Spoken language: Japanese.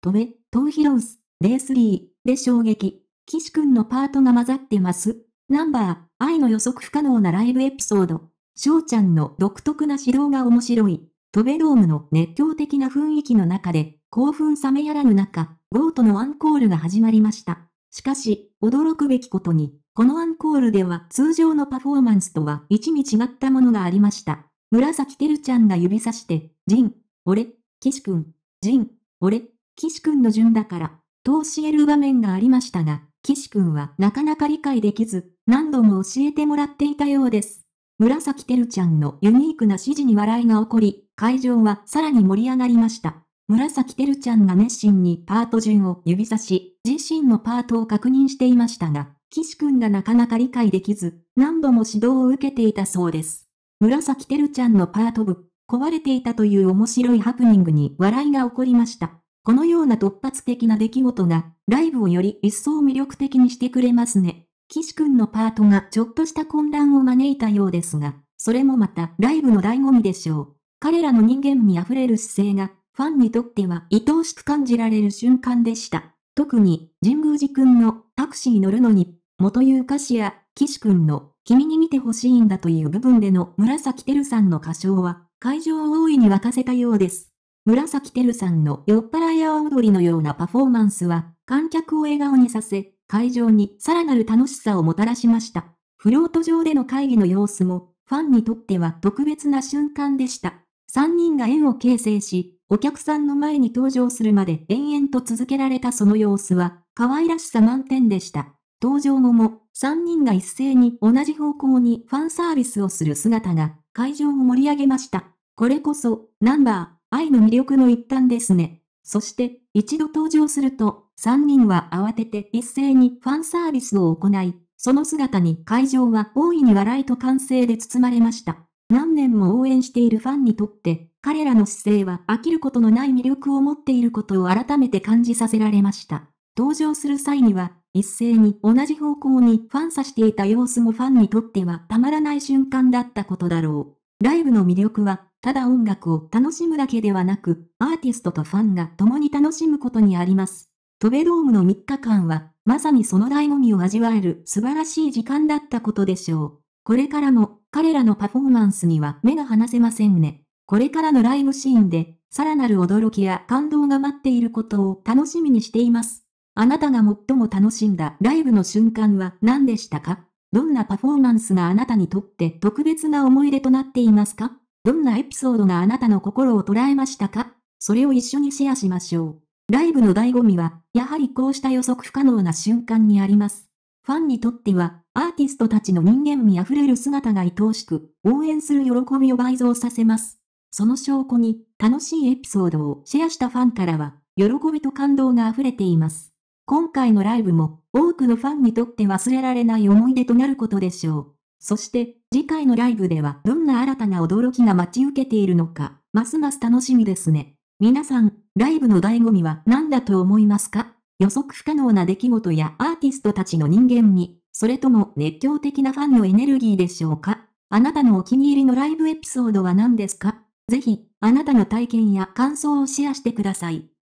トめ、トーヒロース、デースリー、で衝撃。岸くんのパートが混ざってます。ナンバー、愛の予測不可能なライブエピソード。翔ちゃんの独特な指導が面白い。トベドームの熱狂的な雰囲気の中で、興奮冷めやらぬ中、ゴートのアンコールが始まりました。しかし、驚くべきことに、このアンコールでは通常のパフォーマンスとは一味違ったものがありました。紫てるちゃんが指さして、ジン、俺、岸くん、ジン、俺、岸くんの順だから、と教える場面がありましたが、岸くんはなかなか理解できず、何度も教えてもらっていたようです。紫てるちゃんのユニークな指示に笑いが起こり、会場はさらに盛り上がりました。紫てるちゃんが熱心にパート順を指さし、自身のパートを確認していましたが、岸くんがなかなか理解できず、何度も指導を受けていたそうです。紫てるちゃんのパート部、壊れていたという面白いハプニングに笑いが起こりました。このような突発的な出来事が、ライブをより一層魅力的にしてくれますね。岸くんのパートがちょっとした混乱を招いたようですが、それもまたライブの醍醐味でしょう。彼らの人間味あふれる姿勢が、ファンにとっては愛おしく感じられる瞬間でした。特に、神宮寺くんのタクシー乗るのに、元いう歌詞や、岸くんの君に見てほしいんだという部分での紫てるさんの歌唱は、会場を大いに沸かせたようです。紫てるさんの酔っ払い青踊りのようなパフォーマンスは、観客を笑顔にさせ、会場にさらなる楽しさをもたらしました。フロート上での会議の様子も、ファンにとっては特別な瞬間でした。3人が円を形成し、お客さんの前に登場するまで延々と続けられたその様子は、可愛らしさ満点でした。登場後も、3人が一斉に同じ方向にファンサービスをする姿が、会場を盛り上げました。これこそ、ナンバー。愛の魅力の一端ですね。そして、一度登場すると、3人は慌てて一斉にファンサービスを行い、その姿に会場は大いに笑いと歓声で包まれました。何年も応援しているファンにとって、彼らの姿勢は飽きることのない魅力を持っていることを改めて感じさせられました。登場する際には、一斉に同じ方向にファンさしていた様子もファンにとってはたまらない瞬間だったことだろう。ライブの魅力はただ音楽を楽しむだけではなく、アーティストとファンが共に楽しむことにあります。トベドームの3日間は、まさにその醍醐味を味わえる素晴らしい時間だったことでしょう。これからも彼らのパフォーマンスには目が離せませんね。これからのライブシーンで、さらなる驚きや感動が待っていることを楽しみにしています。あなたが最も楽しんだライブの瞬間は何でしたかどんなパフォーマンスがあなたにとって特別な思い出となっていますかどんなエピソードがあなたの心を捉えましたかそれを一緒にシェアしましょう。ライブの醍醐味は、やはりこうした予測不可能な瞬間にあります。ファンにとっては、アーティストたちの人間味あふれる姿が愛おしく、応援する喜びを倍増させます。その証拠に、楽しいエピソードをシェアしたファンからは、喜びと感動が溢れています。今回のライブも、多くのファンにとって忘れられない思い出となることでしょう。そして、次回のライブではどんな新たな驚きが待ち受けているのか、ますます楽しみですね。皆さん、ライブの醍醐味は何だと思いますか予測不可能な出来事やアーティストたちの人間味、それとも熱狂的なファンのエネルギーでしょうかあなたのお気に入りのライブエピソードは何ですかぜひ、あなたの体験や感想をシェアしてください。